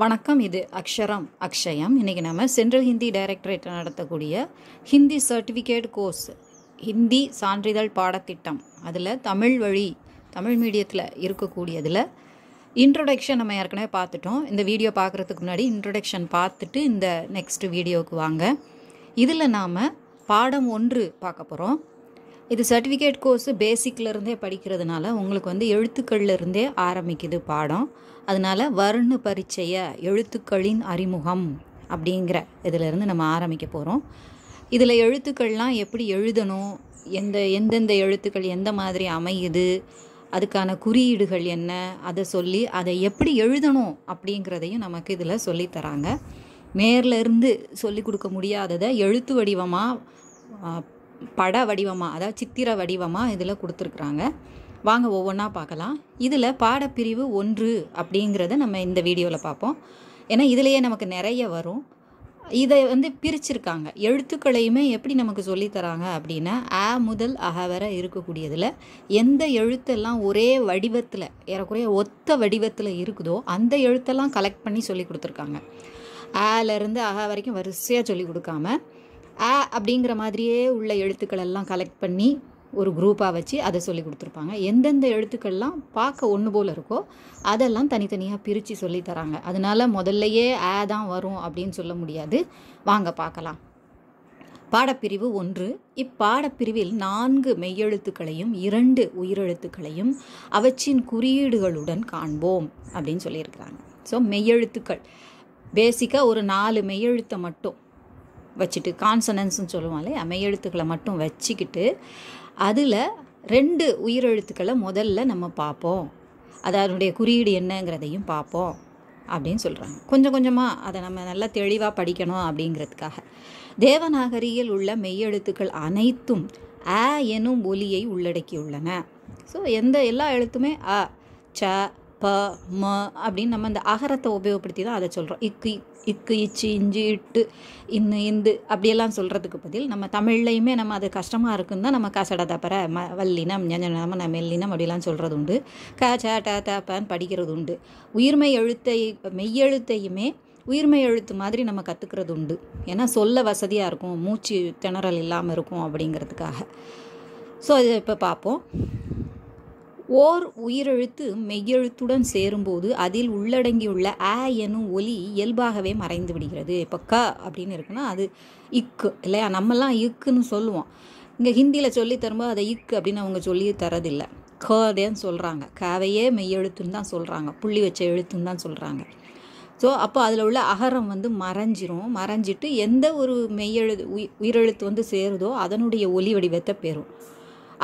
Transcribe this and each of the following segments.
வணக்கம் இது அக்ஷரம் அக்ஷயம் இன்றைக்கி நம்ம சென்ட்ரல் ஹிந்தி டைரக்டரேட் நடத்தக்கூடிய ஹிந்தி சர்டிஃபிகேட் கோர்ஸ் ஹிந்தி சான்றிதழ் பாடத்திட்டம் அதில் தமிழ் வழி தமிழ் மீடியத்தில் இருக்கக்கூடியதில் இன்ட்ரொடக்ஷன் நம்ம ஏற்கனவே பார்த்துட்டோம் இந்த வீடியோ பார்க்குறதுக்கு முன்னாடி இன்ட்ரொடக்ஷன் பார்த்துட்டு இந்த நெக்ஸ்ட் வீடியோவுக்கு வாங்க இதில் நாம் பாடம் ஒன்று பார்க்க போகிறோம் இது சர்டிஃபிகேட் கோர்ஸ் பேசிக்லேருந்தே படிக்கிறதுனால உங்களுக்கு வந்து எழுத்துக்கள்லேருந்தே ஆரம்பிக்குது பாடம் அதனால் வர்ண பரிச்சய எழுத்துக்களின் அறிமுகம் அப்படிங்கிற இதிலேருந்து நம்ம ஆரம்பிக்க போகிறோம் இதில் எழுத்துக்கள்லாம் எப்படி எழுதணும் எந்த எந்தெந்த எழுத்துக்கள் எந்த மாதிரி அமையுது அதுக்கான குறியீடுகள் என்ன அதை சொல்லி அதை எப்படி எழுதணும் அப்படிங்கிறதையும் நமக்கு இதில் சொல்லித்தராங்க நேரில் இருந்து சொல்லி கொடுக்க முடியாததை எழுத்து வடிவமாக பட வடிவமாக அதாவது சித்திர வடிவமாக இதில் கொடுத்துருக்குறாங்க வாங்க ஒவ்வொன்றா பார்க்கலாம் இதில் பாடப்பிரிவு ஒன்று அப்படிங்கிறத நம்ம இந்த வீடியோவில் பார்ப்போம் ஏன்னா இதுலேயே நமக்கு நிறைய வரும் இதை வந்து பிரிச்சிருக்காங்க எழுத்துக்களையுமே எப்படி நமக்கு சொல்லித்தராங்க அப்படின்னா ஆ முதல் அக வர இருக்கக்கூடியதில் எந்த எழுத்தெல்லாம் ஒரே வடிவத்தில் ஏறக்குறைய ஒத்த வடிவத்தில் இருக்குதோ அந்த எழுத்தெல்லாம் கலெக்ட் பண்ணி சொல்லி கொடுத்துருக்காங்க ஆலேருந்து அக வரைக்கும் வரிசையாக சொல்லி கொடுக்காம ஆ அப்படிங்கிற மாதிரியே உள்ள எழுத்துக்கள் எல்லாம் கலெக்ட் பண்ணி ஒரு குரூப்பாக வச்சு அதை சொல்லி கொடுத்துருப்பாங்க எந்தெந்த எழுத்துக்கள்லாம் பார்க்க ஒன்று போல் இருக்கோ அதெல்லாம் தனித்தனியாக பிரித்து சொல்லி தராங்க அதனால் முதல்லையே ஆ தான் வரும் அப்படின்னு சொல்ல முடியாது வாங்க பார்க்கலாம் பாடப்பிரிவு ஒன்று இப்பாடப்பிரிவில் நான்கு மெய்யெழுத்துக்களையும் இரண்டு உயிரெழுத்துக்களையும் அவற்றின் குறியீடுகளுடன் காண்போம் அப்படின்னு சொல்லியிருக்கிறாங்க ஸோ மெய்யெழுத்துக்கள் பேசிக்காக ஒரு நாலு மெய்யெழுத்தை மட்டும் வச்சுட்டு கான்சனன்ஸ்னு சொல்லுவாங்களே இல்லையா மெய்யெழுத்துக்களை மட்டும் வச்சுக்கிட்டு அதில் ரெண்டு உயிரெழுத்துக்களை முதல்ல நம்ம பார்ப்போம் அது அதனுடைய குறியீடு என்னங்கிறதையும் பார்ப்போம் அப்படின்னு சொல்கிறாங்க கொஞ்சம் கொஞ்சமாக அதை நம்ம நல்லா தெளிவாக படிக்கணும் அப்படிங்கிறதுக்காக தேவநாகரியில் உள்ள மெய்யெழுத்துக்கள் அனைத்தும் ஆ எனும் ஒலியை உள்ளடக்கியுள்ளன ஸோ எந்த எல்லா எழுத்துமே அ ச ப ம அப்படின்னு நம்ம அந்த அகரத்தை உபயோகப்படுத்தி தான் அதை சொல்கிறோம் இக்கு இக்கு இச்சு இஞ்சி இட்டு இன்னு இந்து அப்படியெல்லாம் சொல்கிறதுக்கு பதில் நம்ம தமிழ்லையுமே நம்ம அது கஷ்டமாக இருக்குன்னு தான் நம்ம கசட தப்பற ம வல்லினம் ஞஞ்சனம் நம்ம எல்லினம் அப்படிலாம் சொல்கிறது உண்டு க ச ட தப்பான்னு படிக்கிறது உண்டு உயிர்மை எழுத்தை மெய்யெழுத்தையுமே உயிர்மை எழுத்து மாதிரி நம்ம கற்றுக்கிறது உண்டு ஏன்னா சொல்ல வசதியாக இருக்கும் மூச்சு திணறல் இல்லாமல் இருக்கும் அப்படிங்கிறதுக்காக ஸோ இதை இப்போ பார்ப்போம் ஓர் உயிரெழுத்து மெய்யெழுத்துடன் சேரும்போது அதில் உள்ளடங்கியுள்ள ஆ எனும் ஒலி இயல்பாகவே மறைந்து விடுகிறது இப்போ க அப்படின்னு இருக்குன்னா அது இக்கு இல்லையா நம்மலாம் இக்குன்னு சொல்லுவோம் இங்கே ஹிந்தியில் சொல்லி தரும்போது அதை இக்கு அப்படின்னு அவங்க சொல்லி தரதில்லை கதேன்னு சொல்கிறாங்க கவையே மெய்யெழுத்துன்னு தான் சொல்கிறாங்க புள்ளி வச்ச எழுத்துன்னு தான் சொல்கிறாங்க ஸோ அப்போ அதில் உள்ள அகரம் வந்து மறைஞ்சிரும் மறைஞ்சிட்டு எந்த ஒரு மெய்யெழு உயிரெழுத்து வந்து சேருதோ அதனுடைய ஒலி வடிவத்தை பெறும்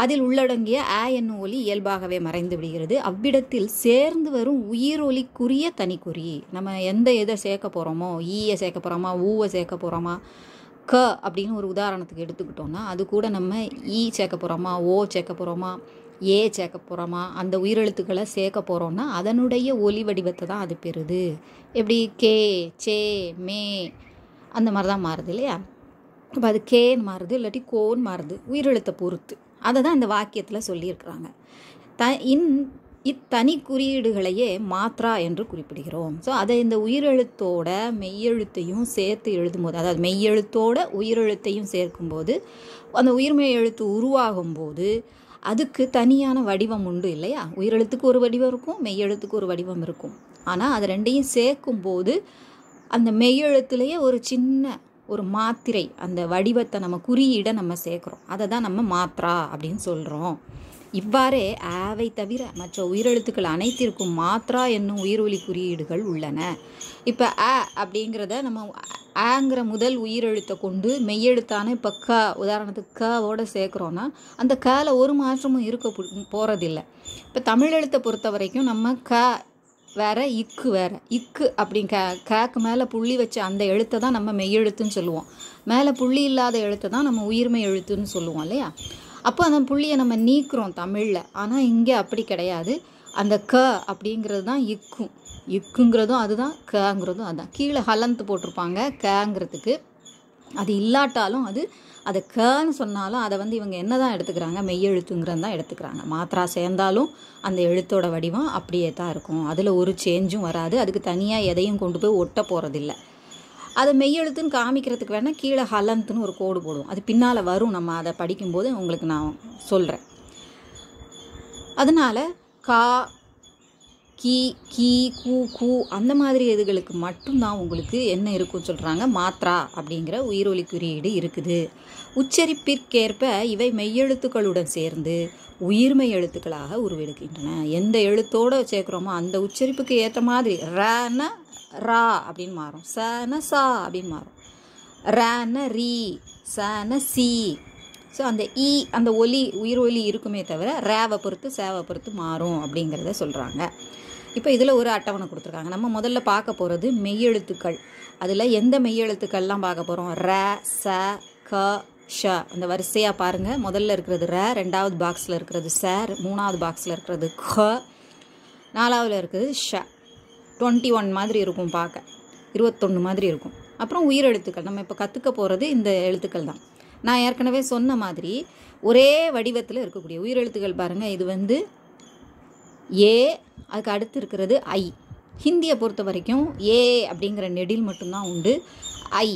அதில் உள்ளடங்கிய ஆ என்னும் ஒலி இயல்பாகவே மறைந்து விடுகிறது அவ்விடத்தில் சேர்ந்து வரும் உயிர் ஒலிக்குரிய தனிக்குறி நம்ம எந்த எதை சேர்க்க போகிறோமோ ஈயை சேர்க்க போகிறோமா ஊவை சேர்க்க போகிறோமா க அப்படின்னு ஒரு உதாரணத்துக்கு எடுத்துக்கிட்டோம்னா அது கூட நம்ம ஈ சேர்க்க போகிறோமா ஓ சேர்க்க போகிறோமா ஏ சேர்க்க போகிறோமா அந்த உயிரெழுத்துக்களை சேர்க்க போகிறோம்னா அதனுடைய ஒலி வடிவத்தை தான் அது பெறுது எப்படி கே சே மே அந்த மாதிரி தான் மாறுது இல்லையா இப்போ அது கேன்னு மாறுது இல்லாட்டி கோன்னு மாறுது உயிரெழுத்தை பொறுத்து அதை தான் இந்த வாக்கியத்தில் சொல்லியிருக்கிறாங்க த இன் இத்தனி குறியீடுகளையே மாத்ரா என்று குறிப்பிடுகிறோம் ஸோ அதை இந்த உயிரெழுத்தோட மெய்யெழுத்தையும் சேர்த்து எழுதும்போது அதாவது மெய்யெழுத்தோட உயிரெழுத்தையும் சேர்க்கும்போது அந்த உயிர்மெய் எழுத்து உருவாகும் போது அதுக்கு தனியான வடிவம் உண்டு இல்லையா உயிரெழுத்துக்கு ஒரு வடிவம் இருக்கும் மெய்யெழுத்துக்கு ஒரு வடிவம் இருக்கும் ஆனால் அது ரெண்டையும் சேர்க்கும் போது அந்த மெய்யெழுத்துலேயே ஒரு சின்ன ஒரு மாத்திரை அந்த வடிவத்தை நம்ம குறியீடை நம்ம சேர்க்குறோம் அதை தான் நம்ம மாத்ரா அப்படின்னு சொல்கிறோம் இவ்வாறே ஆவை தவிர மற்ற உயிரெழுத்துக்கள் அனைத்திற்கும் மாத்ரா என்னும் உயிரொலி குறியீடுகள் உள்ளன இப்போ அ அப்படிங்கிறத நம்ம ஆங்கிற முதல் உயிரெழுத்தை கொண்டு மெய்யெழுத்தான இப்போ க உதாரணத்துக்கு கவோட சேர்க்குறோன்னா அந்த கல ஒரு மாற்றமும் இருக்க போகிறதில்ல இப்போ தமிழ் எழுத்தை பொறுத்த வரைக்கும் நம்ம க வேற இக்கு வேற இக்கு அப்படின்னு க கேக்கு மேலே புள்ளி வச்ச அந்த எழுத்தை தான் நம்ம மெய்யெழுத்துன்னு சொல்லுவோம் மேலே புள்ளி இல்லாத எழுத்தை தான் நம்ம உயிர்மை எழுத்துன்னு சொல்லுவோம் இல்லையா அப்போ அந்த புள்ளியை நம்ம நீக்கிறோம் தமிழில் ஆனால் இங்கே அப்படி கிடையாது அந்த க அப்படிங்கிறது தான் இக்கும் இக்குங்கிறதும் அதுதான் கங்கிறதும் அதுதான் கீழே ஹலந்து போட்டிருப்பாங்க கேங்கிறதுக்கு அது இல்லாட்டாலும் அது அதை கன்னு சொன்னாலும் அதை வந்து இவங்க என்ன தான் எடுத்துக்கிறாங்க மெய்யெழுத்துங்கிறது தான் எடுத்துக்கிறாங்க மாத்திரா சேர்ந்தாலும் அந்த எழுத்தோட வடிவம் அப்படியே தான் இருக்கும் அதில் ஒரு சேஞ்சும் வராது அதுக்கு தனியாக எதையும் கொண்டு போய் ஒட்ட போகிறதில்ல அதை மெய்யெழுத்துன்னு காமிக்கிறதுக்கு வேணால் கீழே ஹலந்த்னு ஒரு கோடு போடுவோம் அது பின்னால் வரும் நம்ம அதை படிக்கும்போது உங்களுக்கு நான் சொல்கிறேன் அதனால் கா கீ கீ கூ கூ அந்த மாதிரி இதுகளுக்கு மட்டும்தான் உங்களுக்கு என்ன இருக்குன்னு சொல்கிறாங்க மாத்ரா அப்படிங்கிற உயிரொலி குறியீடு இருக்குது உச்சரிப்பிற்கேற்ப இவை மெய்யெழுத்துக்களுடன் சேர்ந்து உயிர்மை எழுத்துக்களாக உருவெடுக்கின்றன எந்த எழுத்தோடு சேர்க்குறோமோ அந்த உச்சரிப்புக்கு ஏற்ற மாதிரி ரன ரா அப்படின்னு மாறும் சன சா அப்படின்னு மாறும் ரன ரீ சன சி ஸோ அந்த ஈ அந்த ஒலி உயிர் ஒலி இருக்குமே தவிர ரேவை பொறுத்து சேவை பொறுத்து மாறும் அப்படிங்கிறத சொல்கிறாங்க இப்போ இதில் ஒரு அட்டவணை கொடுத்துருக்காங்க நம்ம முதல்ல பார்க்க போகிறது மெய்யெழுத்துக்கள் அதில் எந்த மெய்யெழுத்துக்கள்லாம் பார்க்க போகிறோம் ர ச க ஷ அந்த வரிசையாக பாருங்கள் முதல்ல இருக்கிறது ர ரெண்டாவது பாக்ஸில் இருக்கிறது ச மூணாவது பாக்ஸில் இருக்கிறது க நாலாவதில் இருக்கிறது ஷ டுவெண்ட்டி ஒன் மாதிரி இருக்கும் பார்க்க இருபத்தொன்று மாதிரி இருக்கும் அப்புறம் உயிரெழுத்துக்கள் நம்ம இப்போ கற்றுக்க போகிறது இந்த எழுத்துக்கள் தான் நான் ஏற்கனவே சொன்ன மாதிரி ஒரே வடிவத்தில் இருக்கக்கூடிய உயிரெழுத்துக்கள் பாருங்கள் இது வந்து ஏ அதுக்கு அடுத்து இருக்கிறது ஐ ஹிந்தியை பொறுத்த வரைக்கும் ஏ அப்படிங்கிற நெடில் மட்டும்தான் உண்டு ஐ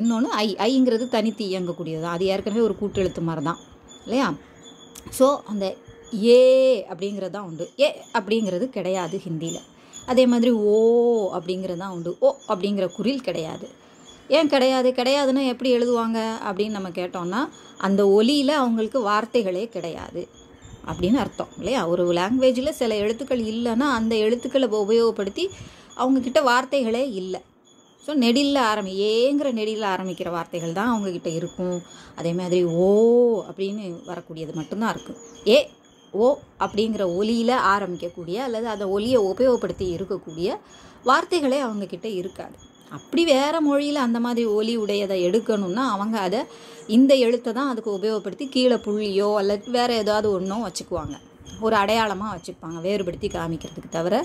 இன்னொன்று ஐ ஐங்கிறது தனித்து இயங்கக்கூடியது அது ஏற்கனவே ஒரு கூட்டெழுத்து மாதிரி தான் இல்லையா ஸோ அந்த ஏ அப்படிங்கிறது தான் உண்டு ஏ அப்படிங்கிறது கிடையாது ஹிந்தியில் அதே மாதிரி ஓ அப்படிங்கிறது தான் உண்டு ஓ அப்படிங்கிற குரில் கிடையாது ஏன் கிடையாது கிடையாதுன்னா எப்படி எழுதுவாங்க அப்படின்னு நம்ம கேட்டோம்னா அந்த ஒலியில் அவங்களுக்கு வார்த்தைகளே கிடையாது அப்படின்னு அர்த்தம் இல்லையா ஒரு லாங்குவேஜில் சில எழுத்துக்கள் இல்லைன்னா அந்த எழுத்துக்களை உபயோகப்படுத்தி அவங்கக்கிட்ட வார்த்தைகளே இல்லை ஸோ நெடியில் ஆரம்பி ஏங்கிற நெடியில் ஆரம்பிக்கிற வார்த்தைகள் தான் அவங்கக்கிட்ட இருக்கும் அதே மாதிரி ஓ அப்படின்னு வரக்கூடியது மட்டும்தான் இருக்கும் ஏ ஓ அப்படிங்கிற ஒலியில் ஆரம்பிக்கக்கூடிய அல்லது அந்த ஒலியை உபயோகப்படுத்தி இருக்கக்கூடிய வார்த்தைகளே அவங்கக்கிட்ட இருக்காது அப்படி வேறு மொழியில் அந்த மாதிரி ஒலி உடையதை எடுக்கணும்னா அவங்க அதை இந்த எழுத்தை தான் அதுக்கு உபயோகப்படுத்தி கீழே புள்ளியோ அல்லது வேறு ஏதாவது ஒன்றும் வச்சுக்குவாங்க ஒரு அடையாளமாக வச்சுப்பாங்க வேறுபடுத்தி காமிக்கிறதுக்கு தவிர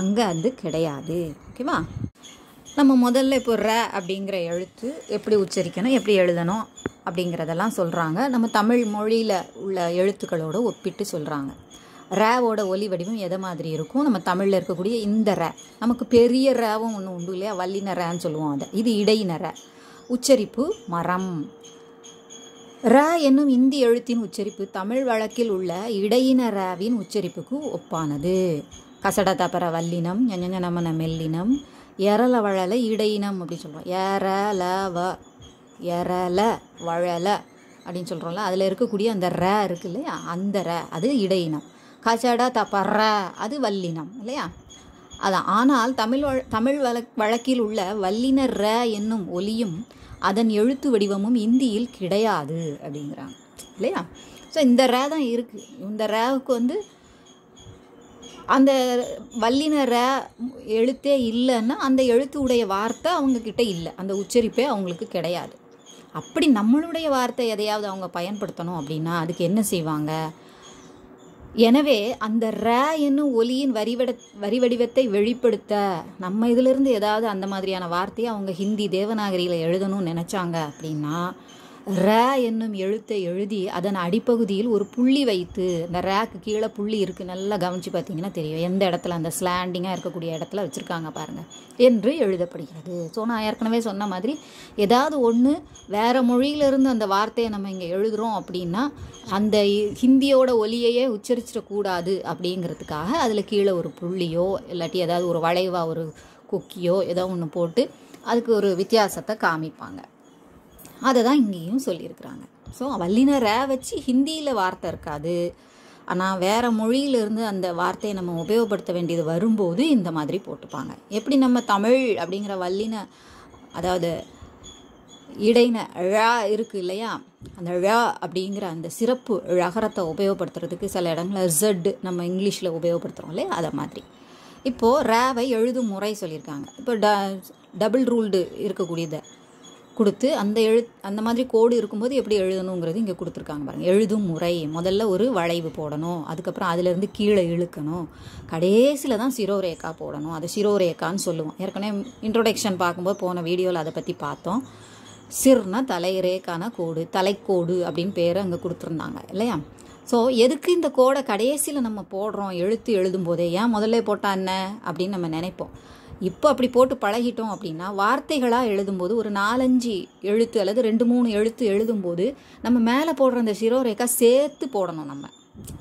அங்கே அது கிடையாது ஓகேவா நம்ம முதல்ல இப்போ ர அப்படிங்கிற எழுத்து எப்படி உச்சரிக்கணும் எப்படி எழுதணும் அப்படிங்கிறதெல்லாம் சொல்கிறாங்க நம்ம தமிழ் மொழியில் உள்ள எழுத்துக்களோடு ஒப்பிட்டு சொல்கிறாங்க ரேவோட ஒலி வடிவம் எதை மாதிரி இருக்கும் நம்ம தமிழில் இருக்கக்கூடிய இந்த ரே நமக்கு பெரிய ரேவும் ஒன்று உண்டு இல்லையா வல்லின ரேன்னு சொல்லுவோம் அதை இது இடையின உச்சரிப்பு மரம் ர என்னும் இந்தி எழுத்தின் உச்சரிப்பு தமிழ் வழக்கில் உள்ள இடையின ரேவின் உச்சரிப்புக்கு ஒப்பானது கசட தப்பற வல்லினம் ஞஞ்சனமன மெல்லினம் எரல வழல இடையினம் அப்படின்னு சொல்கிறோம் எரல வ எரல வழல அப்படின்னு சொல்கிறோம்ல அதில் இருக்கக்கூடிய அந்த ர இருக்கு இல்லையா அந்த ர அது இடையினம் கஜட தப்பற அது வல்லினம் இல்லையா அதான் ஆனால் தமிழ் தமிழ் வழக்கில் உள்ள வல்லின ர என்னும் ஒலியும் அதன் எழுத்து வடிவமும் இந்தியில் கிடையாது அப்படிங்கிறாங்க இல்லையா ஸோ இந்த ரே தான் இருக்குது இந்த ரேவுக்கு வந்து அந்த வல்லின ர எழுத்தே இல்லைன்னா அந்த எழுத்து உடைய வார்த்தை அவங்கக்கிட்ட இல்லை அந்த உச்சரிப்பே அவங்களுக்கு கிடையாது அப்படி நம்மளுடைய வார்த்தை எதையாவது அவங்க பயன்படுத்தணும் அப்படின்னா அதுக்கு என்ன செய்வாங்க எனவே அந்த ர என்னும் ஒலியின் வரிவட வரிவடிவத்தை வெளிப்படுத்த நம்ம இதிலிருந்து ஏதாவது அந்த மாதிரியான வார்த்தையை அவங்க ஹிந்தி தேவநாகரியில் எழுதணும்னு நினச்சாங்க அப்படின்னா ர என்னும் எழுத்தை எழுதி அதன் அடிப்பகுதியில் ஒரு புள்ளி வைத்து இந்த ரேக்கு கீழே புள்ளி இருக்குது நல்லா கவனித்து பார்த்தீங்கன்னா தெரியும் எந்த இடத்துல அந்த ஸ்லாண்டிங்காக இருக்கக்கூடிய இடத்துல வச்சுருக்காங்க பாருங்கள் என்று எழுதப்படுகிறது ஸோ நான் ஏற்கனவே சொன்ன மாதிரி ஏதாவது ஒன்று வேறு மொழியிலிருந்து அந்த வார்த்தையை நம்ம இங்கே எழுதுகிறோம் அப்படின்னா அந்த ஹிந்தியோட ஒலியையே உச்சரிச்சிடக்கூடாது அப்படிங்கிறதுக்காக அதில் கீழே ஒரு புள்ளியோ இல்லாட்டி ஏதாவது ஒரு வளைவாக ஒரு கொக்கியோ ஏதோ ஒன்று போட்டு அதுக்கு ஒரு வித்தியாசத்தை காமிப்பாங்க அதை தான் இங்கேயும் சொல்லியிருக்கிறாங்க ஸோ வல்லின ரே வச்சு ஹிந்தியில் வார்த்தை இருக்காது ஆனால் வேறு மொழியிலிருந்து அந்த வார்த்தையை நம்ம உபயோகப்படுத்த வேண்டியது வரும்போது இந்த மாதிரி போட்டுப்பாங்க எப்படி நம்ம தமிழ் அப்படிங்கிற வல்லின அதாவது இடையின ழா இருக்குது இல்லையா அந்த ழா அப்படிங்கிற அந்த சிறப்பு ழகரத்தை உபயோகப்படுத்துறதுக்கு சில இடங்களில் ஜட் நம்ம இங்கிலீஷில் உபயோகப்படுத்துகிறோம் இல்லையா அதை மாதிரி இப்போது ரேவை எழுதும் முறை சொல்லியிருக்காங்க இப்போ ட டபுள் ரூல்டு இருக்கக்கூடியதை கொடுத்து அந்த எழு அந்த மாதிரி கோடு இருக்கும்போது எப்படி எழுதணுங்கிறது இங்கே கொடுத்துருக்காங்க பாருங்கள் எழுதும் முறை முதல்ல ஒரு வளைவு போடணும் அதுக்கப்புறம் அதிலேருந்து கீழே இழுக்கணும் கடைசியில் தான் சிரோரேக்கா போடணும் அதை சிரோரேக்கான்னு சொல்லுவோம் ஏற்கனவே இன்ட்ரொடக்ஷன் பார்க்கும்போது போன வீடியோவில் அதை பற்றி பார்த்தோம் சிறுனா தலையிறேக்கான கோடு தலைக்கோடு அப்படின்னு பேர் அங்கே கொடுத்துருந்தாங்க இல்லையா ஸோ எதுக்கு இந்த கோடை கடைசியில் நம்ம போடுறோம் எழுத்து எழுதும் போதே ஏன் முதல்ல போட்டா என்ன அப்படின்னு நம்ம நினைப்போம் இப்போ அப்படி போட்டு பழகிட்டோம் அப்படின்னா வார்த்தைகளாக எழுதும்போது ஒரு நாலஞ்சு எழுத்து அல்லது ரெண்டு மூணு எழுத்து எழுதும்போது நம்ம மேலே போடுற அந்த சிரோரேக்கா சேர்த்து போடணும் நம்ம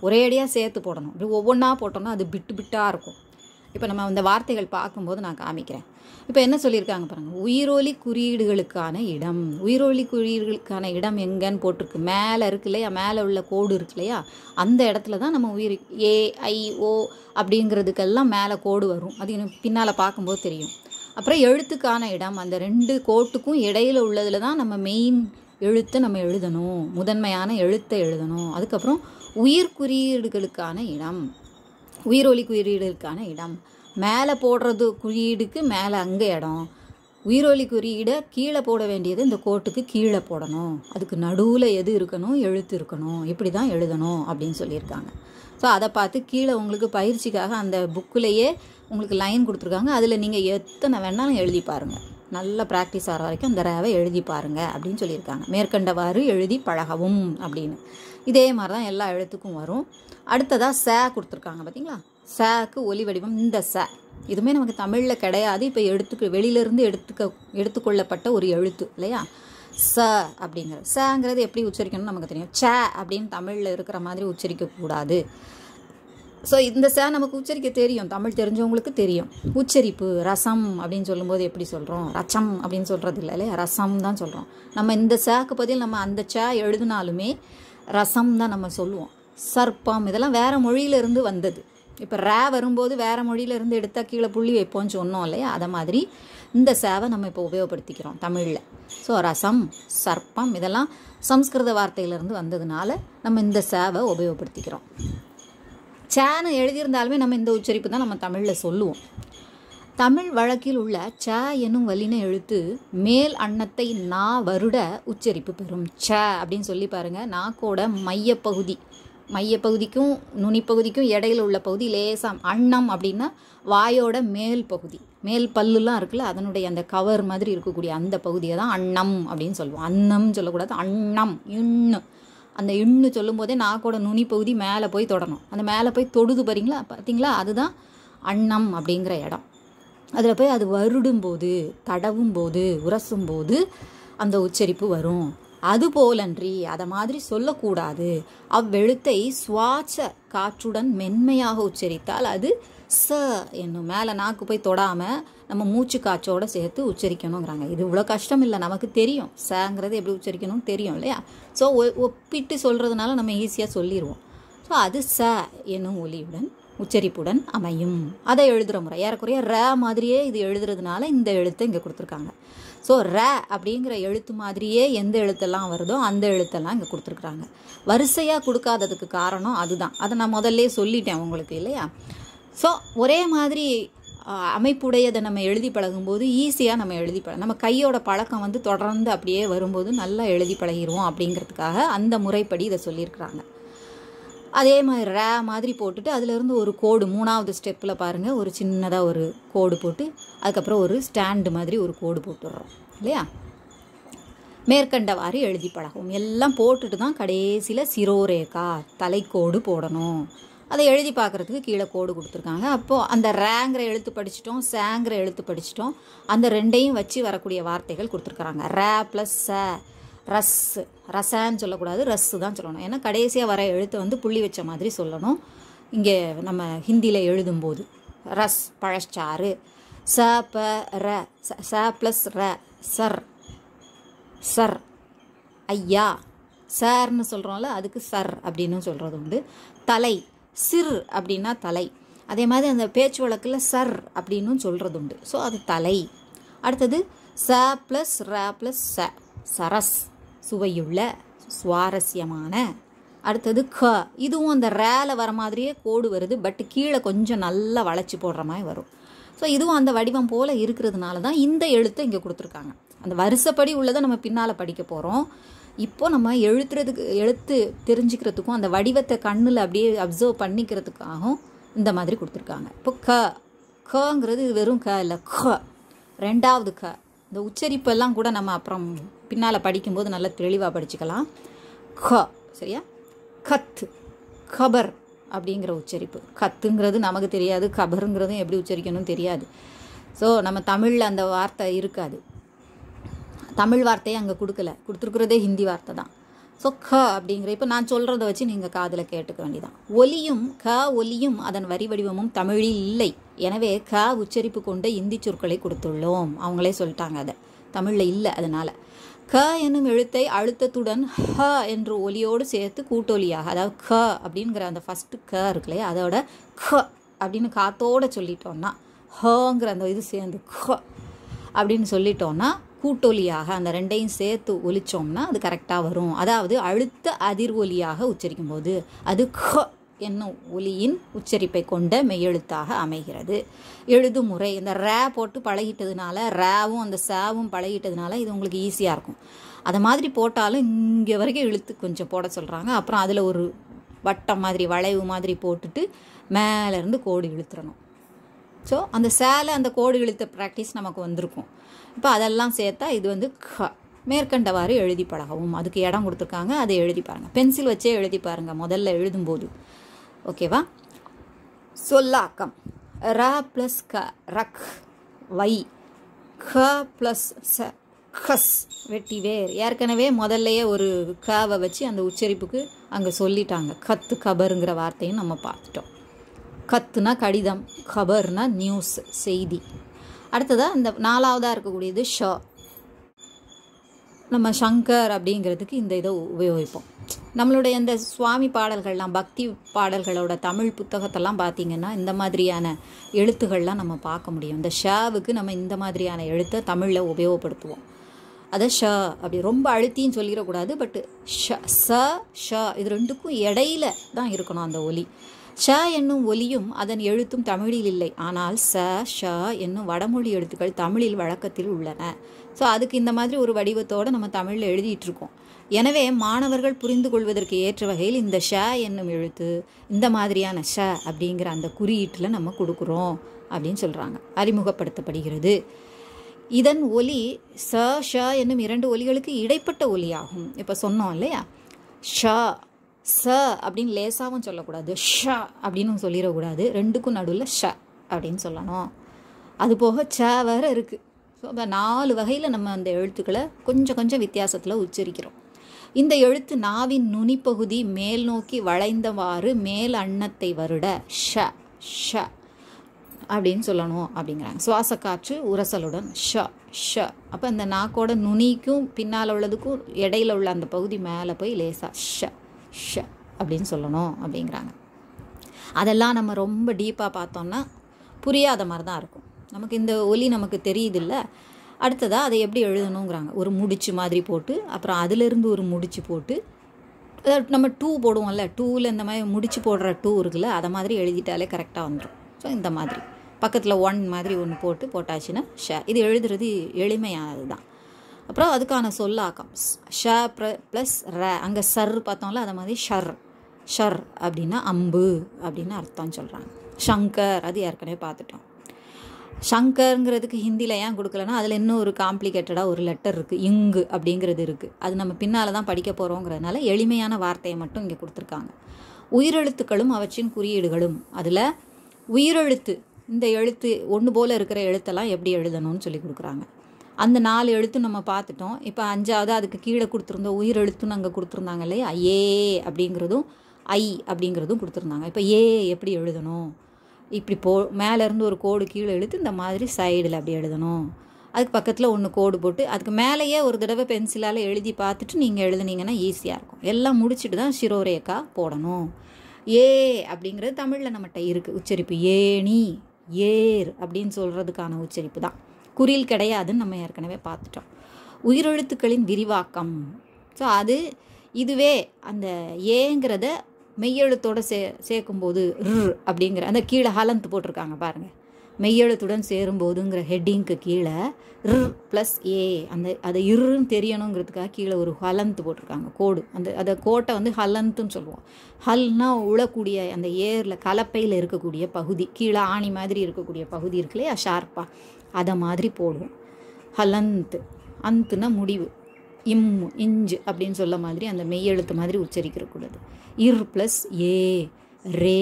ஒரேடியாக சேர்த்து போடணும் இப்படி ஒவ்வொன்றா போட்டோம்னா அது பிட்டு பிட்டாக இருக்கும் இப்போ நம்ம அந்த வார்த்தைகள் பார்க்கும்போது நான் காமிக்கிறேன் இப்போ என்ன சொல்லியிருக்காங்க பாருங்கள் உயிரொலி குறியீடுகளுக்கான இடம் உயிரோலி குறியீடுகளுக்கான இடம் எங்கேன்னு போட்டிருக்கு மேலே இருக்கு இல்லையா மேலே உள்ள கோடு இருக்கு இல்லையா அந்த இடத்துல தான் நம்ம உயிர் ஏஐஓ அப்படிங்கிறதுக்கெல்லாம் மேலே கோடு வரும் அது எனக்கு பின்னால் பார்க்கும்போது தெரியும் அப்புறம் எழுத்துக்கான இடம் அந்த ரெண்டு கோட்டுக்கும் இடையில் உள்ளதில் தான் நம்ம மெயின் எழுத்தை நம்ம எழுதணும் முதன்மையான எழுத்தை எழுதணும் அதுக்கப்புறம் உயிர் குறியீடுகளுக்கான இடம் உயிரொலி குறியீடுகளுக்கான இடம் மேலே போடுறது குறியீடுக்கு மேலே அங்கே இடம் உயிரொலி குறியீடை கீழே போட வேண்டியது இந்த கோட்டுக்கு கீழே போடணும் அதுக்கு நடுவில் எது இருக்கணும் எழுத்து இருக்கணும் இப்படி தான் எழுதணும் அப்படின்னு சொல்லியிருக்காங்க ஸோ அதை பார்த்து கீழே உங்களுக்கு பயிற்சிக்காக அந்த புக்கிலேயே உங்களுக்கு லைன் கொடுத்துருக்காங்க அதில் நீங்கள் எத்தனை வேணாலும் எழுதி பாருங்கள் நல்ல ப்ராக்டிஸ் ஆகிற வரைக்கும் அந்த ரேவை எழுதி பாருங்கள் அப்படின்னு சொல்லியிருக்காங்க மேற்கண்டவாறு எழுதி பழகவும் அப்படின்னு இதே மாதிரி தான் எல்லா எழுத்துக்கும் வரும் அடுத்ததாக சே கொடுத்துருக்காங்க பார்த்தீங்களா சாக்கு ஒலி வடிவம் இந்த ச இதுவுமே நமக்கு தமிழில் கிடையாது இப்போ எடுத்துக்க வெளியிலேருந்து எடுத்துக்க எடுத்துக்கொள்ளப்பட்ட ஒரு எழுத்து இல்லையா ச அப்படிங்கிற சங்கிறது எப்படி உச்சரிக்கணும்னு நமக்கு தெரியும் ச அப்படின்னு தமிழில் இருக்கிற மாதிரி உச்சரிக்கக்கூடாது ஸோ இந்த ச நமக்கு உச்சரிக்க தெரியும் தமிழ் தெரிஞ்சவங்களுக்கு தெரியும் உச்சரிப்பு ரசம் அப்படின்னு சொல்லும்போது எப்படி சொல்கிறோம் ரச்சம் அப்படின்னு சொல்கிறது இல்லை இல்லையா ரசம் தான் சொல்கிறோம் நம்ம இந்த சாக்கு பதில் நம்ம அந்த ச எழுதினாலுமே ரசம் தான் நம்ம சொல்லுவோம் சர்ப்பம் இதெல்லாம் வேறு மொழியிலேருந்து வந்தது இப்போ ரே வரும்போது வேறு மொழியிலேருந்து எடுத்தால் கீழே புள்ளி வைப்போம்னு சொன்னோம் இல்லையா அதை மாதிரி இந்த சேவை நம்ம இப்போ உபயோகப்படுத்திக்கிறோம் தமிழில் ஸோ ரசம் சர்ப்பம் இதெல்லாம் சம்ஸ்கிருத வார்த்தையிலேருந்து வந்ததுனால நம்ம இந்த சேவை உபயோகப்படுத்திக்கிறோம் சேனு எழுதியிருந்தாலுமே நம்ம இந்த உச்சரிப்பு தான் நம்ம தமிழில் சொல்லுவோம் தமிழ் வழக்கில் உள்ள ச என்னும் வலின எழுத்து மேல் அன்னத்தை நா வருட உச்சரிப்பு பெறும் ச அப்படின்னு சொல்லி பாருங்கள் நாக்கோட மையப்பகுதி மையப்பகுதிக்கும் நுனிப்பகுதிக்கும் இடையில உள்ள பகுதி லேசாக அன்னம் அப்படின்னா வாயோட மேல் பகுதி மேல் பல்லுலாம் இருக்குல்ல அதனுடைய அந்த கவர் மாதிரி இருக்கக்கூடிய அந்த பகுதியை தான் அன்னம் அப்படின்னு சொல்லுவோம் அன்னம் சொல்லக்கூடாது அன்னம் இன்னு அந்த இன்னு போதே நாக்கோட நுனி பகுதி மேலே போய் தொடணும் அந்த மேலே போய் தொடுது பாருங்களா பார்த்தீங்களா அதுதான் அன்னம் அப்படிங்கிற இடம் அதில் போய் அது வருடும் போது தடவும் போது உரசும் போது அந்த உச்சரிப்பு வரும் அதுபோலன்றி அதை மாதிரி சொல்லக்கூடாது அவ்வெழுத்தை சுவாச்ச காற்றுடன் மென்மையாக உச்சரித்தால் அது ச என்னும் மேலே நாக்கு போய் தொடாமல் நம்ம மூச்சு காற்றோட சேர்த்து உச்சரிக்கணுங்கிறாங்க இது இவ்வளோ கஷ்டம் இல்லை நமக்கு தெரியும் சங்கிறது எப்படி உச்சரிக்கணும்னு தெரியும் இல்லையா ஸோ ஒப்பிட்டு சொல்கிறதுனால நம்ம ஈஸியாக சொல்லிடுவோம் ஸோ அது ச என்னும் ஒலியுடன் உச்சரிப்புடன் அமையும் அதை எழுதுகிற முறை ஏறக்குறைய ர மாதிரியே இது எழுதுறதுனால இந்த எழுத்தை இங்கே கொடுத்துருக்காங்க ஸோ ர அப்படிங்கிற எழுத்து மாதிரியே எந்த எழுத்தெல்லாம் வருதோ அந்த எழுத்தெல்லாம் இங்கே கொடுத்துருக்குறாங்க வரிசையாக கொடுக்காததுக்கு காரணம் அதுதான் அதை நான் முதல்ல சொல்லிட்டேன் உங்களுக்கு இல்லையா ஸோ ஒரே மாதிரி அமைப்புடையதை நம்ம எழுதி பழகும்போது ஈஸியாக நம்ம எழுதி பழ நம்ம கையோட பழக்கம் வந்து தொடர்ந்து அப்படியே வரும்போது நல்லா எழுதி பழகிடுவோம் அப்படிங்கிறதுக்காக அந்த முறைப்படி இதை சொல்லியிருக்கிறாங்க அதே மாதிரி ரே மாதிரி போட்டுட்டு அதிலேருந்து ஒரு கோடு மூணாவது ஸ்டெப்பில் பாருங்கள் ஒரு சின்னதாக ஒரு கோடு போட்டு அதுக்கப்புறம் ஒரு ஸ்டாண்டு மாதிரி ஒரு கோடு போட்டுடுறோம் இல்லையா மேற்கண்டவாறு எழுதி பழகும் எல்லாம் போட்டுட்டு தான் கடைசியில் சிரோரேகா தலைக்கோடு போடணும் அதை எழுதி பார்க்குறதுக்கு கீழே கோடு கொடுத்துருக்காங்க அப்போது அந்த ரேங்கிற எழுத்து படிச்சிட்டோம் சேங்கிற எழுத்து படிச்சிட்டோம் அந்த ரெண்டையும் வச்சு வரக்கூடிய வார்த்தைகள் கொடுத்துருக்குறாங்க ரே ப்ளஸ் ச ரஸ் ரசான்னு சொல்லக்கூடாது ரஸ்ஸு தான் சொல்லணும் ஏன்னா கடைசியாக வர எழுத்தை வந்து புள்ளி வச்ச மாதிரி சொல்லணும் இங்கே நம்ம ஹிந்தியில் எழுதும்போது ரஸ் பழச்சாறு ச ப ர ச ப்ளஸ் ர சர் சர் ஐயா சார்னு சொல்கிறோம்ல அதுக்கு சர் அப்படின்னு சொல்கிறது உண்டு தலை சிறு அப்படின்னா தலை அதே மாதிரி அந்த பேச்சு வழக்கில் சர் அப்படின்னு சொல்கிறது உண்டு ஸோ அது தலை அடுத்தது ச ப்ளஸ் ர ப்ளஸ் ச சரஸ் சுவையுள்ள சுவாரஸ்யமான அடுத்தது க இதுவும் அந்த ரேல வர மாதிரியே கோடு வருது பட் கீழே கொஞ்சம் நல்லா வளைச்சி போடுற மாதிரி வரும் ஸோ இதுவும் அந்த வடிவம் போல் இருக்கிறதுனால தான் இந்த எழுத்தை இங்கே கொடுத்துருக்காங்க அந்த வருஷப்படி உள்ளதை நம்ம பின்னால் படிக்க போகிறோம் இப்போ நம்ம எழுத்துறதுக்கு எழுத்து தெரிஞ்சுக்கிறதுக்கும் அந்த வடிவத்தை கண்ணில் அப்படியே அப்சர்வ் பண்ணிக்கிறதுக்காகவும் இந்த மாதிரி கொடுத்துருக்காங்க இப்போ க கங்கிறது வெறும் க இல்லை க ரெண்டாவது க இந்த உச்சரிப்பெல்லாம் கூட நம்ம அப்புறம் பின்னால் படிக்கும்போது நல்லா தெளிவாக படிச்சுக்கலாம் க சரியா கத்து கபர் அப்படிங்கிற உச்சரிப்பு கத்துங்கிறது நமக்கு தெரியாது கபருங்கிறதும் எப்படி உச்சரிக்கணும் தெரியாது ஸோ நம்ம தமிழில் அந்த வார்த்தை இருக்காது தமிழ் வார்த்தையை அங்கே கொடுக்கல கொடுத்துருக்குறதே ஹிந்தி வார்த்தை தான் ஸோ க அப்படிங்கிற இப்போ நான் சொல்கிறத வச்சு நீங்கள் காதில் கேட்டுக்க வேண்டியதான் ஒலியும் க ஒலியும் அதன் வரி வடிவமும் தமிழில் இல்லை எனவே க உச்சரிப்பு கொண்ட இந்தி சொற்களை கொடுத்துள்ளோம் அவங்களே சொல்லிட்டாங்க அதை தமிழில் இல்லை அதனால் க என்னும் எழுத்தை அழுத்தத்துடன் ஹ என்று ஒலியோடு சேர்த்து கூட்டொலியாக அதாவது க அப்படிங்கிற அந்த ஃபஸ்ட்டு க இருக்குல்லையே அதோட க அப்படின்னு காத்தோடு சொல்லிட்டோன்னா ஹங்கிற அந்த இது சேர்ந்து க அப்படின்னு சொல்லிட்டோன்னா கூட்டொலியாக அந்த ரெண்டையும் சேர்த்து ஒலிச்சோம்னா அது கரெக்டாக வரும் அதாவது அழுத்த அதிர்வொலியாக உச்சரிக்கும் போது அது க என்னும் ஒலியின் உச்சரிப்பை கொண்ட மெய்யெழுத்தாக அமைகிறது எழுதும் முறை இந்த ரே போட்டு பழகிட்டதுனால ரேவும் அந்த சாவும் பழகிட்டதுனால இது உங்களுக்கு ஈஸியாக இருக்கும் அதை மாதிரி போட்டாலும் இங்கே வரைக்கும் இழுத்து கொஞ்சம் போட சொல்கிறாங்க அப்புறம் அதில் ஒரு வட்டம் மாதிரி வளைவு மாதிரி போட்டுட்டு மேலேருந்து கோடு இழுத்துறணும் ஸோ அந்த சேலை அந்த கோடு இழுத்த ப்ராக்டிஸ் நமக்கு வந்திருக்கும் இப்போ அதெல்லாம் சேர்த்தா இது வந்து க மேற்கண்டவாறு எழுதி பழகவும் அதுக்கு இடம் கொடுத்துருக்காங்க அதை எழுதி பாருங்கள் பென்சில் வச்சே எழுதி பாருங்கள் முதல்ல எழுதும்போது ஓகேவா சொல்லாக்கம் ர ப்ளஸ் க ரக் வை க ப்ளஸ் ச கஸ் வெட்டி வேர் ஏற்கனவே முதல்லையே ஒரு கவை வச்சு அந்த உச்சரிப்புக்கு அங்கே சொல்லிட்டாங்க கத்து கபருங்கிற வார்த்தையும் நம்ம பார்த்துட்டோம் கத்துனா கடிதம் கபர்னா நியூஸ் செய்தி அடுத்ததாக இந்த நாலாவதாக இருக்கக்கூடியது ஷ நம்ம ஷங்கர் அப்படிங்கிறதுக்கு இந்த இதை உபயோகிப்போம் நம்மளுடைய இந்த சுவாமி பாடல்கள்லாம் பக்தி பாடல்களோட தமிழ் புத்தகத்தெல்லாம் பார்த்திங்கன்னா இந்த மாதிரியான எழுத்துக்கள்லாம் நம்ம பார்க்க முடியும் இந்த ஷாவுக்கு நம்ம இந்த மாதிரியான எழுத்தை தமிழில் உபயோகப்படுத்துவோம் அதை ஷ அப்படி ரொம்ப அழுத்தின்னு சொல்லிடக்கூடாது பட்டு ஷ ச ஷ இது ரெண்டுக்கும் இடையில தான் இருக்கணும் அந்த ஒலி ச என்னும் ஒலியும் அதன் எழுத்தும் தமிழில் இல்லை ஆனால் ச ஷ என்னும் வடமொழி எழுத்துக்கள் தமிழில் வழக்கத்தில் உள்ளன ஸோ அதுக்கு இந்த மாதிரி ஒரு வடிவத்தோடு நம்ம தமிழில் எழுதிட்டு இருக்கோம் எனவே மாணவர்கள் புரிந்து கொள்வதற்கு ஏற்ற வகையில் இந்த ஷ என்னும் எழுத்து இந்த மாதிரியான ஷ அப்படிங்கிற அந்த குறியீட்டில் நம்ம கொடுக்குறோம் அப்படின்னு சொல்கிறாங்க அறிமுகப்படுத்தப்படுகிறது இதன் ஒலி ச ஷ என்னும் இரண்டு ஒலிகளுக்கு இடைப்பட்ட ஒலியாகும் இப்போ சொன்னோம் இல்லையா ஷ ச அப்படின்னு லேசாகவும் சொல்லக்கூடாது ஷ அப்படின்னு சொல்லிடக்கூடாது ரெண்டுக்கும் நடுவில் ஷ அப்படின்னு சொல்லணும் அது போக ச வேறு இருக்குது ஸோ நாலு வகையில் நம்ம அந்த எழுத்துக்களை கொஞ்சம் கொஞ்சம் வித்தியாசத்தில் உச்சரிக்கிறோம் இந்த எழுத்து நாவின் நுனிப்பகுதி மேல் நோக்கி வளைந்தவாறு மேல் அன்னத்தை வருட ஷ ஷ அப்படின்னு சொல்லணும் அப்படிங்கிறாங்க சுவாச காற்று உரசலுடன் ஷ ஷ அப்போ அந்த நாக்கோட நுனிக்கும் பின்னால் உள்ளதுக்கும் இடையில உள்ள அந்த பகுதி மேலே போய் லேசா ஷ ஷ அப்படின்னு சொல்லணும் அப்படிங்கிறாங்க அதெல்லாம் நம்ம ரொம்ப டீப்பாக பார்த்தோம்னா புரியாத மாதிரி தான் இருக்கும் நமக்கு இந்த ஒலி நமக்கு தெரியுதில்ல அடுத்ததாக அதை எப்படி எழுதணுங்கிறாங்க ஒரு முடிச்சு மாதிரி போட்டு அப்புறம் அதிலிருந்து ஒரு முடிச்சு போட்டு அதாவது நம்ம டூ போடுவோம்ல டூவில் இந்த மாதிரி முடிச்சு போடுற டூ இருக்குல்ல அதை மாதிரி எழுதிட்டாலே கரெக்டாக வந்துடும் ஸோ இந்த மாதிரி பக்கத்தில் ஒன் மாதிரி ஒன்று போட்டு போட்டாச்சுன்னா ஷே இது எழுதுறது எளிமையானது தான் அப்புறம் அதுக்கான சொல்லாக்கம் ஷ ப்ளஸ் ர அங்கே ஷர் பார்த்தோம்ல அதை மாதிரி ஷர் ஷர் அப்படின்னா அம்பு அப்படின்னு அர்த்தம் சொல்கிறாங்க ஷங்கர் அது ஏற்கனவே பார்த்துட்டோம் சங்கருங்கிறதுக்கு ஹிந்தியில் ஏன் கொடுக்கலன்னா அதில் இன்னும் ஒரு காம்ப்ளிகேட்டடாக ஒரு லெட்டர் இருக்குது இங்கு அப்படிங்கிறது இருக்குது அது நம்ம பின்னால் தான் படிக்க போகிறோங்கிறதுனால எளிமையான வார்த்தையை மட்டும் இங்கே கொடுத்துருக்காங்க உயிரெழுத்துக்களும் அவற்றின் குறியீடுகளும் அதில் உயிரெழுத்து இந்த எழுத்து ஒன்று போல் இருக்கிற எழுத்தெல்லாம் எப்படி எழுதணும்னு சொல்லி கொடுக்குறாங்க அந்த நாலு எழுத்து நம்ம பார்த்துட்டோம் இப்போ அஞ்சாவது அதுக்கு கீழே கொடுத்துருந்தோம் உயிரெழுத்துன்னு அங்கே கொடுத்துருந்தாங்க இல்லையா ஏ அப்படிங்கிறதும் ஐ அப்படிங்கிறதும் கொடுத்துருந்தாங்க இப்போ ஏ எப்படி எழுதணும் இப்படி போ மேலேருந்து ஒரு கோடு கீழே இழுத்து இந்த மாதிரி சைடில் அப்படி எழுதணும் அதுக்கு பக்கத்தில் ஒன்று கோடு போட்டு அதுக்கு மேலேயே ஒரு தடவை பென்சிலால் எழுதி பார்த்துட்டு நீங்கள் எழுதுனீங்கன்னா ஈஸியாக இருக்கும் எல்லாம் முடிச்சுட்டு தான் சிரோரேக்கா போடணும் ஏ அப்படிங்கிறது தமிழில் நம்மகிட்ட இருக்குது உச்சரிப்பு ஏணி ஏர் அப்படின்னு சொல்கிறதுக்கான உச்சரிப்பு தான் குறியில் கிடையாதுன்னு நம்ம ஏற்கனவே பார்த்துட்டோம் உயிரெழுத்துக்களின் விரிவாக்கம் ஸோ அது இதுவே அந்த ஏங்கிறத மெய்யெழுத்தோடு சே சேர்க்கும்போது ர் அப்படிங்கிற அந்த கீழே ஹலந்த் போட்டிருக்காங்க பாருங்கள் மெய்யெழுத்துடன் சேரும்போதுங்கிற ஹெட்டிங்க்கு கீழே ரு ப்ளஸ் ஏ அந்த அதை இருன்னு தெரியணுங்கிறதுக்காக கீழே ஒரு ஹலந்த் போட்டிருக்காங்க கோடு அந்த அதை கோட்டை வந்து ஹலந்துன்னு சொல்லுவோம் ஹல்னா உழக்கூடிய அந்த ஏரில் கலப்பையில் இருக்கக்கூடிய பகுதி கீழே ஆணி மாதிரி இருக்கக்கூடிய பகுதி இருக்கு இல்லையா ஷார்ப்பாக அதை மாதிரி போடுவோம் ஹலந்த் அந்துனா முடிவு இம் இஞ்சு அப்படின்னு சொல்ல மாதிரி அந்த மெய்யெழுத்து மாதிரி உச்சரிக்கிறக்கூடாது இர் ப்ளஸ் ஏ ரே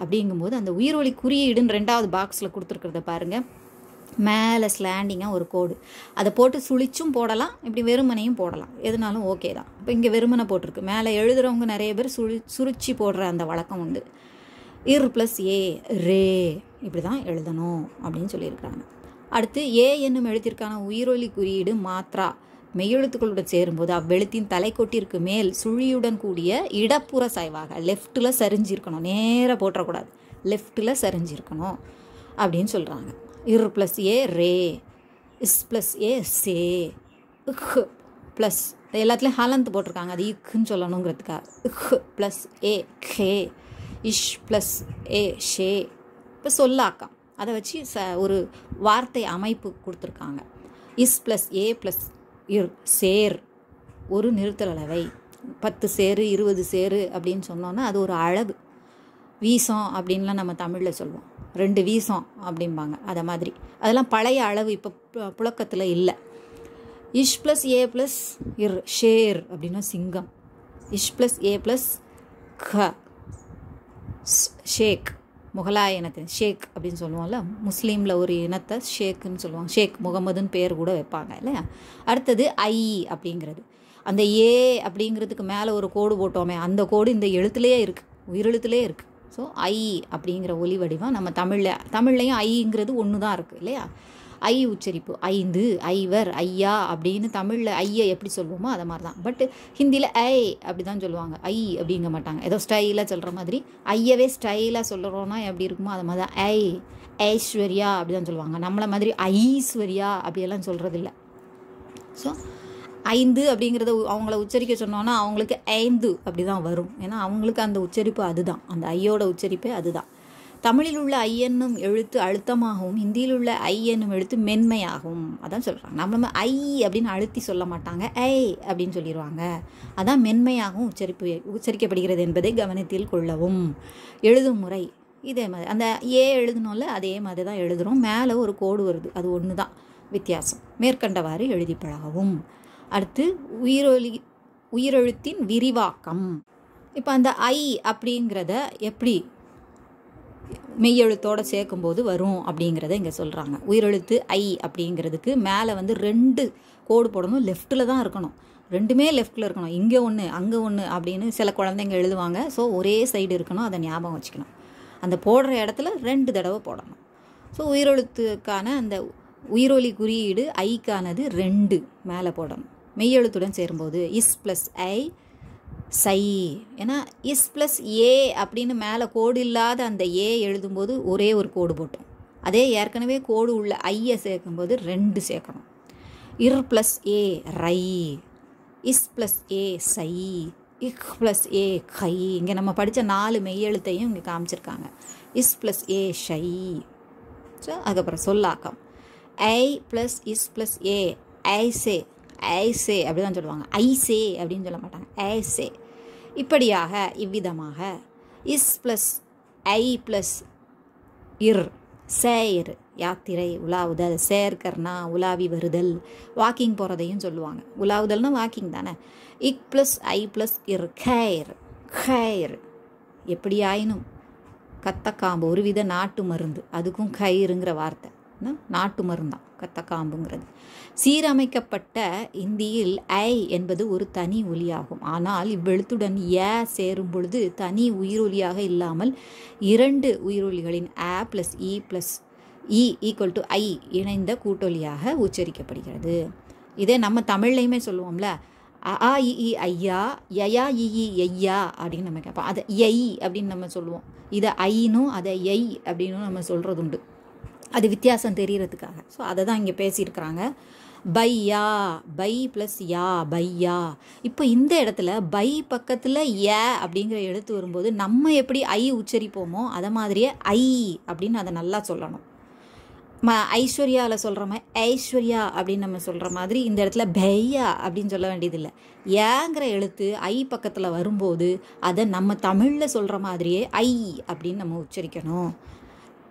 அப்படிங்கும்போது அந்த உயிரொலி குறியீடுன்னு ரெண்டாவது பாக்ஸில் கொடுத்துருக்கிறத பாருங்கள் மேலே ஸ்லாண்டிங்காக ஒரு கோடு அதை போட்டு சுழிச்சும் போடலாம் இப்படி வெறுமனையும் போடலாம் எதுனாலும் ஓகே தான் இப்போ இங்கே வெறுமனை போட்டிருக்கு மேலே எழுதுகிறவங்க நிறைய பேர் சுழி சுருச்சி போடுற அந்த வழக்கம் உண்டு இர் ப்ளஸ் ஏ ரே இப்படி தான் எழுதணும் அப்படின்னு சொல்லியிருக்காங்க அடுத்து ஏ என்னும் எழுத்திற்கான உயிரொலி குறியீடு மாத்ரா சேரும் சேரும்போது அவ்வெழுத்தின் தலைக்கொட்டிற்கு மேல் சுழியுடன் கூடிய இடப்புற சாய்வாக லெஃப்ட்டில் சரிஞ்சிருக்கணும் நேராக போட்டக்கூடாது லெஃப்ட்டில் சரிஞ்சிருக்கணும் அப்படின்னு சொல்கிறாங்க இரு ப்ளஸ் ஏ ரே இஸ் ப்ளஸ் ஏ சே இஹ் ப்ளஸ் எல்லாத்துலேயும் ஹலந்து போட்டிருக்காங்க அது இக்குன்னு சொல்லணுங்கிறதுக்காக இஹ் ப்ளஸ் ஏ கே இஷ் ப்ளஸ் ஏ ஷே இப்போ சொல்லாக்கம் அதை வச்சு ச ஒரு வார்த்தை அமைப்பு கொடுத்துருக்காங்க இஸ் ப்ளஸ் ஏ ப்ளஸ் இரு சேர் ஒரு நிறுத்தல் அளவை பத்து சேரு இருபது சேரு அப்படின்னு சொன்னோன்னா அது ஒரு அளவு வீசம் அப்படின்லாம் நம்ம தமிழில் சொல்லுவோம் ரெண்டு வீசம் அப்படிம்பாங்க அதை மாதிரி அதெல்லாம் பழைய அளவு இப்போ புழக்கத்தில் இல்லை இஷ் ப்ளஸ் ஏ ப்ளஸ் இர் ஷேர் அப்படின்னா சிங்கம் இஷ் ப்ளஸ் ஏ ப்ளஸ் க ஷேக் முகலாய இனத்தின் ஷேக் அப்படின்னு சொல்லுவோம்ல முஸ்லீமில் ஒரு இனத்தை ஷேக்குன்னு சொல்லுவாங்க ஷேக் முகமதுன்னு பேர் கூட வைப்பாங்க இல்லையா அடுத்தது ஐ அப்படிங்கிறது அந்த ஏ அப்படிங்கிறதுக்கு மேலே ஒரு கோடு போட்டோமே அந்த கோடு இந்த எழுத்துலேயே இருக்குது உயிரெழுத்துலேயே இருக்குது ஸோ ஐ அப்படிங்கிற ஒலி வடிவம் நம்ம தமிழில் தமிழ்லையும் ஐங்கிறது ஒன்று தான் இருக்குது இல்லையா ஐ உச்சரிப்பு ஐந்து ஐவர் ஐயா அப்படின்னு தமிழில் ஐயை எப்படி சொல்லுவோமோ அதை மாதிரி தான் பட் ஹிந்தியில் ஐ அப்படி தான் சொல்லுவாங்க ஐ அப்படிங்க மாட்டாங்க ஏதோ ஸ்டைலாக சொல்கிற மாதிரி ஐயவே ஸ்டைலாக சொல்கிறோன்னா எப்படி இருக்குமோ அது மாதிரி தான் ஐ ஐஸ்வர்யா அப்படி தான் சொல்லுவாங்க நம்மளை மாதிரி ஐஸ்வர்யா அப்படியெல்லாம் சொல்கிறதில்ல ஸோ ஐந்து அப்படிங்கிறத அவங்கள உச்சரிக்க சொன்னோன்னா அவங்களுக்கு ஐந்து அப்படி தான் வரும் ஏன்னா அவங்களுக்கு அந்த உச்சரிப்பு அதுதான் அந்த ஐயோட உச்சரிப்பே அதுதான் தமிழில் உள்ள ஐயன்னும் எழுத்து அழுத்தமாகவும் ஹிந்தியில் உள்ள ஐ என்னும் எழுத்து மென்மையாகவும் அதான் சொல்கிறாங்க நம்ம ஐ அப்படின்னு அழுத்தி சொல்ல மாட்டாங்க ஐ அப்படின்னு சொல்லிடுவாங்க அதான் மென்மையாகவும் உச்சரிப்பு உச்சரிக்கப்படுகிறது என்பதை கவனத்தில் கொள்ளவும் எழுதும் முறை இதே மாதிரி அந்த ஏ எழுதணும்ல அதே மாதிரி தான் எழுதுகிறோம் மேலே ஒரு கோடு வருது அது ஒன்று தான் வித்தியாசம் மேற்கண்டவாறு எழுதி பழகவும் அடுத்து உயிரொலி உயிரெழுத்தின் விரிவாக்கம் இப்போ அந்த ஐ அப்படிங்கிறத எப்படி மெய்யெழுத்தோடு சேர்க்கும்போது வரும் அப்படிங்கிறத இங்கே சொல்கிறாங்க உயிரெழுத்து ஐ அப்படிங்கிறதுக்கு மேலே வந்து ரெண்டு கோடு போடணும் லெஃப்ட்டில் தான் இருக்கணும் ரெண்டுமே லெஃப்ட்டில் இருக்கணும் இங்கே ஒன்று அங்கே ஒன்று அப்படின்னு சில குழந்தைங்க எழுதுவாங்க ஸோ ஒரே சைடு இருக்கணும் அதை ஞாபகம் வச்சுக்கணும் அந்த போடுற இடத்துல ரெண்டு தடவை போடணும் ஸோ உயிரெழுத்துக்கான அந்த உயிரொலி குறியீடு ஐக்கானது ரெண்டு மேலே போடணும் மெய்யெழுத்துடன் சேரும்போது இஸ் ப்ளஸ் ஐ சை ஏன்னா இஸ் ப்ளஸ் ஏ அப்படின்னு மேலே கோடு இல்லாத அந்த ஏ எழுதும்போது ஒரே ஒரு கோடு போட்டோம் அதே ஏற்கனவே கோடு உள்ள ஐயை சேர்க்கும்போது ரெண்டு சேர்க்கணும் இர் ப்ளஸ் ஏ ரை இஸ் ப்ளஸ் ஏ சை இக் ப்ளஸ் ஏ கை இங்கே நம்ம படித்த நாலு மெய்யெழுத்தையும் இங்கே காமிச்சிருக்காங்க இஸ் ப்ளஸ் ஏ ஷை ஸோ அதுக்கப்புறம் சொல்லாக்கம் ஐ ப்ளஸ் இஸ் ப்ளஸ் ஏ ஐ சே ஐசே அப்படி தான் சொல்லுவாங்க ஐசே அப்படின்னு சொல்ல மாட்டாங்க ஐசே இப்படியாக இவ்விதமாக இஸ் ப்ளஸ் ஐ ப்ளஸ் இர் சேர் யாத்திரை உலாவுதல் சேர்க்கர்னா உலாவி வருதல் வாக்கிங் போகிறதையும் சொல்லுவாங்க உலாவுதல்னா வாக்கிங் தானே இக் ப்ளஸ் ஐ ப்ளஸ் இர் ஹேர் ஹேர் எப்படி ஆயினும் கத்தக்காம்பு ஒருவித நாட்டு மருந்து அதுக்கும் கயிறுங்கிற வார்த்தை நாட்டு மருந்தான் கத்தக்காம்புங்கிறது சீரமைக்கப்பட்ட இந்தியில் ஐ என்பது ஒரு தனி ஒலியாகும் ஆனால் இவ்வெழுத்துடன் ஏ சேரும் பொழுது தனி உயிரொலியாக இல்லாமல் இரண்டு உயிரொலிகளின் ஆ ப்ளஸ் இ ப்ளஸ் இ ஈக்குவல் டு ஐ இணைந்த கூட்டொலியாக உச்சரிக்கப்படுகிறது இதே நம்ம தமிழ்லையுமே சொல்லுவோம்ல அ இ ஐயா யயா இஇ ஐயா அப்படின்னு நம்ம கேட்போம் அதை எய் அப்படின்னு நம்ம சொல்லுவோம் இதை ஐனும் அதை எய் அப்படின்னு நம்ம சொல்கிறது உண்டு அது வித்தியாசம் தெரிகிறதுக்காக ஸோ அதை தான் இங்கே பேசியிருக்கிறாங்க பையா பை ப்ளஸ் யா பையா இப்போ இந்த இடத்துல பை பக்கத்தில் ஏ அப்படிங்கிற எழுத்து வரும்போது நம்ம எப்படி ஐ உச்சரிப்போமோ அதை மாதிரியே ஐ அப்படின்னு அதை நல்லா சொல்லணும் ம ஐஸ்வர்யாவில் சொல்கிற மாதிரி ஐஸ்வர்யா அப்படின்னு நம்ம சொல்கிற மாதிரி இந்த இடத்துல பையா அப்படின்னு சொல்ல வேண்டியதில்லை ஏங்கிற எழுத்து ஐ பக்கத்தில் வரும்போது அதை நம்ம தமிழில் சொல்கிற மாதிரியே ஐ அப்படின்னு நம்ம உச்சரிக்கணும்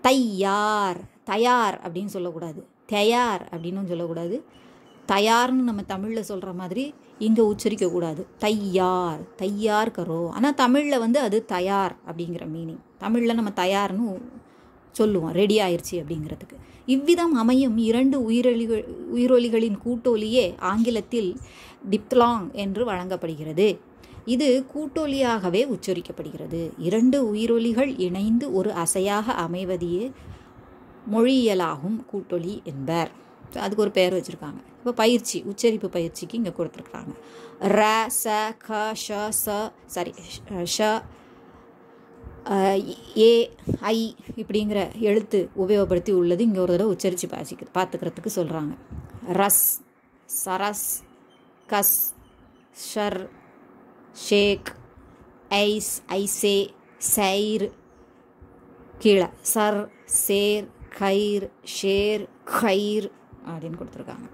தையார் தயார் அப்படின்னு சொல்லக்கூடாது தயார் அப்படின்னு சொல்லக்கூடாது தயார்னு நம்ம தமிழில் சொல்கிற மாதிரி இங்கே உச்சரிக்கக்கூடாது தையார் தையார் கரோ ஆனால் தமிழில் வந்து அது தயார் அப்படிங்கிற மீனிங் தமிழில் நம்ம தயார்னு சொல்லுவோம் ரெடி ஆயிடுச்சு அப்படிங்கிறதுக்கு இவ்விதம் அமையும் இரண்டு உயிரொலிகள் உயிரொலிகளின் கூட்டோலியே ஆங்கிலத்தில் டிப்லாங் என்று வழங்கப்படுகிறது இது கூட்டொலியாகவே உச்சரிக்கப்படுகிறது இரண்டு உயிரொலிகள் இணைந்து ஒரு அசையாக அமைவதையே மொழியியலாகும் கூட்டொலி என்பர் அதுக்கு ஒரு பெயர் வச்சுருக்காங்க இப்போ பயிற்சி உச்சரிப்பு பயிற்சிக்கு இங்கே கொடுத்துருக்காங்க ர ச க ஷ ச சாரி ஷ ஏ ஐ இப்படிங்கிற எழுத்து உபயோகப்படுத்தி உள்ளது இங்கே ஒரு தடவை உச்சரித்து பாசிக்க பார்த்துக்கிறதுக்கு சொல்கிறாங்க ரஸ் சரஸ் கஸ் ஷர் ஷேக் ஐஸ் ஐசே சைர் கீழே சர் சேர் கயிர் ஷேர் கயிர் அப்படின்னு கொடுத்துருக்காங்க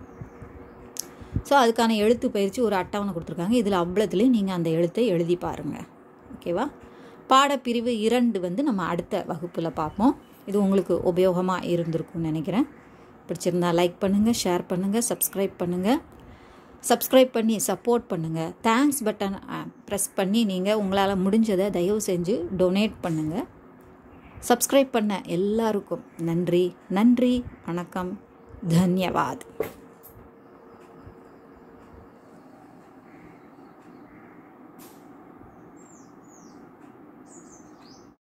ஸோ அதுக்கான எழுத்து பயிற்சி ஒரு அட்டவணை கொடுத்துருக்காங்க இதில் அவ்வளோத்துலேயும் நீங்கள் அந்த எழுத்தை எழுதி பாருங்கள் ஓகேவா பாடப்பிரிவு இரண்டு வந்து நம்ம அடுத்த வகுப்பில் பார்ப்போம் இது உங்களுக்கு உபயோகமாக இருந்திருக்கும்னு நினைக்கிறேன் பிடிச்சிருந்தா லைக் பண்ணுங்கள் ஷேர் பண்ணுங்கள் சப்ஸ்கிரைப் பண்ணுங்கள் சப்ஸ்கிரைப் பண்ணி சப்போர்ட் பண்ணுங்கள் தேங்க்ஸ் பட்டன் ப்ரெஸ் பண்ணி நீங்கள் உங்களால் முடிஞ்சதை தயவு செஞ்சு டொனேட் பண்ணுங்கள் சப்ஸ்கிரைப் பண்ண எல்லாருக்கும் நன்றி நன்றி வணக்கம் தன்யவாத்